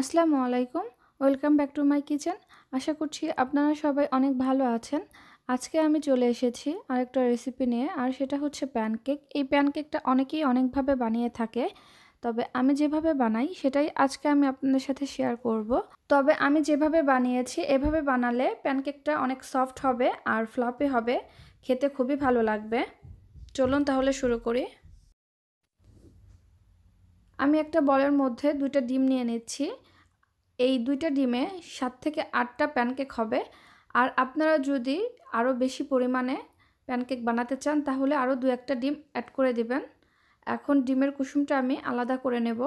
আসসালামু আলাইকুম welcome back to my kitchen আশা করছি আপনারা সবাই অনেক ভালো আছেন আজকে আমি চলে এসেছি আরেকটা রেসিপি নিয়ে আর সেটা হচ্ছে প্যানকেক এই প্যানকেকটা অনেকেই অনেকভাবে বানিয়ে থাকে তবে আমি যেভাবে বানাই সেটাই আজকে আমি আপনাদের সাথে শেয়ার করব। তবে আমি যেভাবে বানিয়েছি এভাবে বানালে প্যানকেকটা অনেক সফট হবে আর ফ্লপি হবে খেতে খুবই ভালো লাগবে চলুন তাহলে শুরু করি আমি একটা বলের মধ্যে দুইটা ডিম নিয়ে নিচ্ছি এই দুইটা ডিমে সাত থেকে আটটা প্যানকেক হবে আর আপনারা যদি আরও বেশি পরিমাণে প্যানকেক বানাতে চান তাহলে আরও দু একটা ডিম অ্যাড করে দিবেন এখন ডিমের কুসুমটা আমি আলাদা করে নেব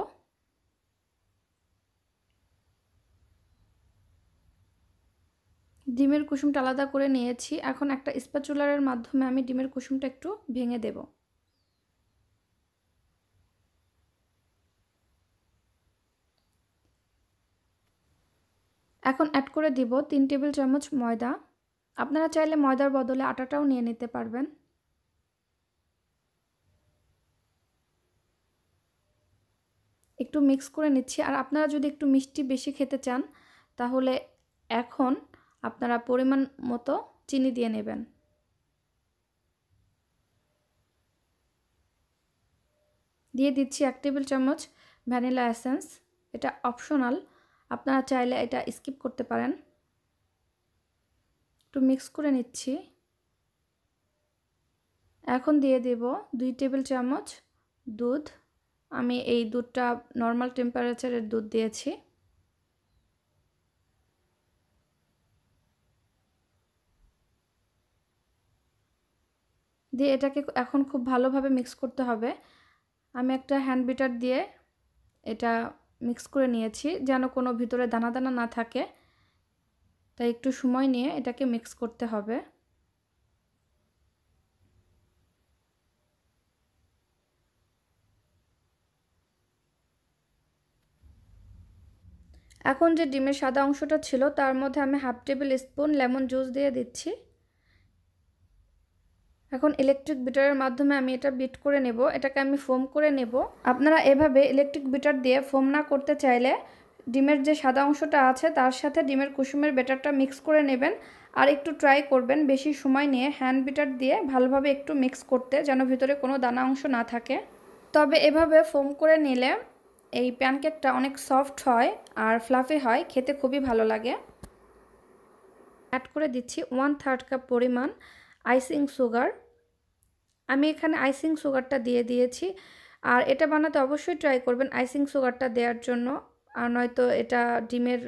ডিমের কুসুমটা আলাদা করে নিয়েছি এখন একটা স্প্যাচুলারের মাধ্যমে আমি ডিমের কুসুমটা একটু ভেঙে দেবো এখন অ্যাড করে দিব তিন টেবিল চামচ ময়দা আপনারা চাইলে ময়দার বদলে আটাটাও নিয়ে নিতে পারবেন একটু মিক্স করে নিচ্ছি আর আপনারা যদি একটু মিষ্টি বেশি খেতে চান তাহলে এখন আপনারা পরিমাণ মতো চিনি দিয়ে নেবেন দিয়ে দিচ্ছি এক টেবিল চামচ ভ্যানিলা এসেন্স এটা অপশনাল আপনারা চাইলে এটা স্কিপ করতে পারেন একটু মিক্স করে নিচ্ছি এখন দিয়ে দেব দুই টেবিল চামচ দুধ আমি এই দুধটা নর্মাল টেম্পারেচারের দুধ দিয়েছি দিয়ে এটাকে এখন খুব ভালোভাবে মিক্স করতে হবে আমি একটা হ্যান্ড বিটার দিয়ে এটা মিক্স করে নিয়েছি যেন কোনো ভিতরে দানা দানা না থাকে তাই একটু সময় নিয়ে এটাকে মিক্স করতে হবে এখন যে ডিমের সাদা অংশটা ছিল তার মধ্যে আমি half tablespoon lemon juice দিয়ে দিচ্ছি এখন ইলেকট্রিক বিটারের মাধ্যমে আমি এটা বিট করে নেব এটাকে আমি ফোম করে নেব আপনারা এভাবে ইলেকট্রিক বিটার দিয়ে ফোম না করতে চাইলে ডিমের যে সাদা অংশটা আছে তার সাথে ডিমের কুসুমের বেটারটা মিক্স করে নেবেন আর একটু ট্রাই করবেন বেশি সময় নিয়ে হ্যান্ড বিটার দিয়ে ভালোভাবে একটু মিক্স করতে যেন ভিতরে কোনো দানা অংশ না থাকে তবে এভাবে ফোম করে নিলে এই প্যানকেকটা অনেক সফট হয় আর ফ্লাফি হয় খেতে খুবই ভালো লাগে অ্যাড করে দিচ্ছি ওয়ান থার্ড কাপ পরিমাণ আইসিং সুগার আমি এখানে আইসিং সুগারটা দিয়ে দিয়েছি আর এটা বানাতে অবশ্যই ট্রাই করবেন আইসিং সুগারটা দেওয়ার জন্য আর নয়তো এটা ডিমের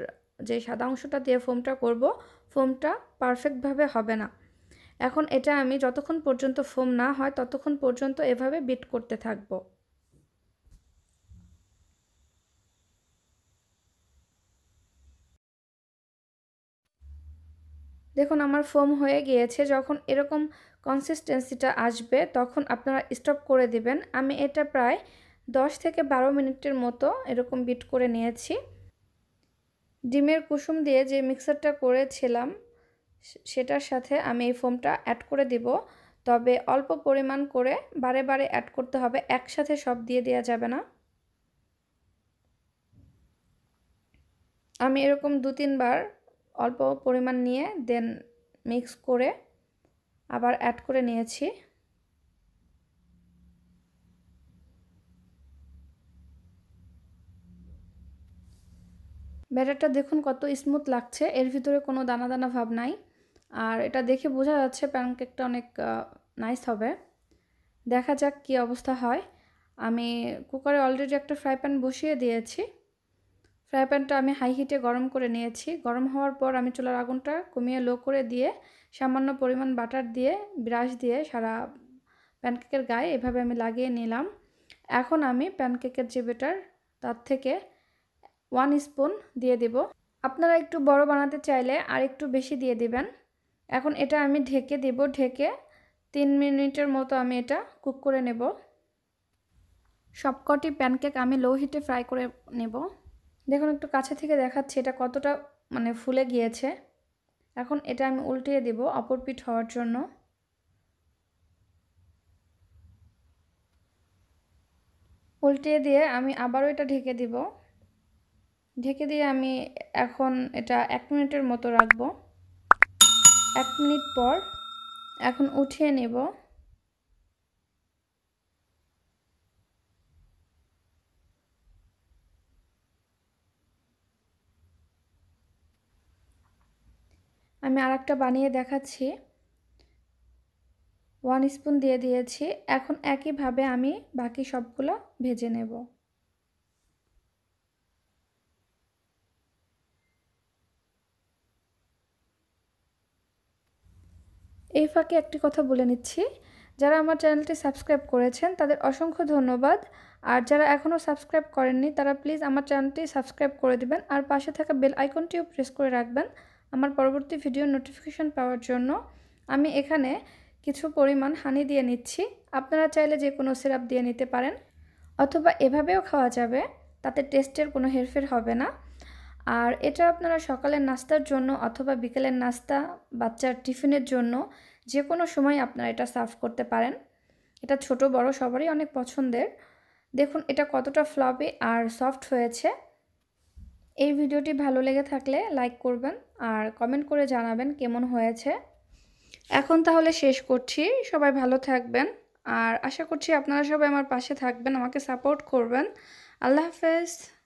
যে সাদা অংশটা দিয়ে ফোমটা করব ফোমটা পারফেক্টভাবে হবে না এখন এটা আমি যতক্ষণ পর্যন্ত ফোম না হয় ততক্ষণ পর্যন্ত এভাবে বিট করতে থাকবো দেখুন আমার ফোম হয়ে গিয়েছে যখন এরকম কনসিস্টেন্সিটা আসবে তখন আপনারা স্টপ করে দিবেন আমি এটা প্রায় 10 থেকে বারো মিনিটের মতো এরকম বিট করে নিয়েছি ডিমের কুসুম দিয়ে যে মিক্সারটা করেছিলাম সেটার সাথে আমি এই ফোমটা অ্যাড করে দিব তবে অল্প পরিমাণ করে বারে বারে অ্যাড করতে হবে একসাথে সব দিয়ে দেওয়া যাবে না আমি এরকম দু তিনবার অল্প পরিমাণ নিয়ে দেন মিক্স করে আবার অ্যাড করে নিয়েছি ব্যাটারটা দেখুন কত স্মুথ লাগছে এর ভিতরে কোনো দানা দানা ভাব নাই আর এটা দেখে বোঝা যাচ্ছে প্যানকেকটা অনেক নাইস হবে দেখা যাক কি অবস্থা হয় আমি কুকারে অলরেডি একটা ফ্রাই প্যান বসিয়ে দিয়েছি ফ্রাই প্যানটা আমি হাই হিটে গরম করে নিয়েছি গরম হওয়ার পর আমি চুলার আগুনটা কমিয়ে লো করে দিয়ে সামান্য পরিমাণ বাটার দিয়ে ব্রাশ দিয়ে সারা প্যানকেকের গায়ে এভাবে আমি লাগিয়ে নিলাম এখন আমি প্যানকেকের যে বেটার তার থেকে ওয়ান স্পুন দিয়ে দেব আপনারা একটু বড় বানাতে চাইলে আর একটু বেশি দিয়ে দিবেন এখন এটা আমি ঢেকে দেব ঢেকে তিন মিনিটের মতো আমি এটা কুক করে নেব সবকটি প্যানকেক আমি লো হিটে ফ্রাই করে নেব দেখুন একটু কাছে থেকে দেখাচ্ছি এটা কতটা মানে ফুলে গিয়েছে এখন এটা আমি উল্টিয়ে দেব অপর পিঠ হওয়ার জন্য উল্টিয়ে দিয়ে আমি আবারও এটা ঢেকে দিব ঢেকে দিয়ে আমি এখন এটা এক মিনিটের মতো রাখবো এক মিনিট পর এখন উঠিয়ে নেব আমি আর একটা বানিয়ে দেখাচ্ছি ওয়ান স্পুন দিয়ে দিয়েছি এখন একইভাবে আমি বাকি সবগুলো ভেজে নেব এই ফাঁকে একটি কথা বলে নিচ্ছি যারা আমার চ্যানেলটি সাবস্ক্রাইব করেছেন তাদের অসংখ্য ধন্যবাদ আর যারা এখনও সাবস্ক্রাইব করেননি তারা প্লিজ আমার চ্যানেলটি সাবস্ক্রাইব করে দিবেন আর পাশে থাকা বেল আইকনটিও প্রেস করে রাখবেন আমার পরবর্তী ভিডিও নোটিফিকেশন পাওয়ার জন্য আমি এখানে কিছু পরিমাণ হানি দিয়ে নিচ্ছি আপনারা চাইলে যে কোনো সিরাপ দিয়ে নিতে পারেন অথবা এভাবেও খাওয়া যাবে তাতে টেস্টের কোনো হেরফের হবে না আর এটা আপনারা সকালের নাস্তার জন্য অথবা বিকেলের নাস্তা বাচ্চার টিফিনের জন্য যে কোনো সময় আপনারা এটা সার্ভ করতে পারেন এটা ছোট বড় সবারই অনেক পছন্দের দেখুন এটা কতটা ফ্লপি আর সফট হয়েছে এই ভিডিওটি ভালো লেগে থাকলে লাইক করবেন আর কমেন্ট করে জানাবেন কেমন হয়েছে এখন তাহলে শেষ করছি সবাই ভালো থাকবেন আর আশা করছি আপনারা সবাই আমার পাশে থাকবেন আমাকে সাপোর্ট করবেন আল্লাহ হাফেজ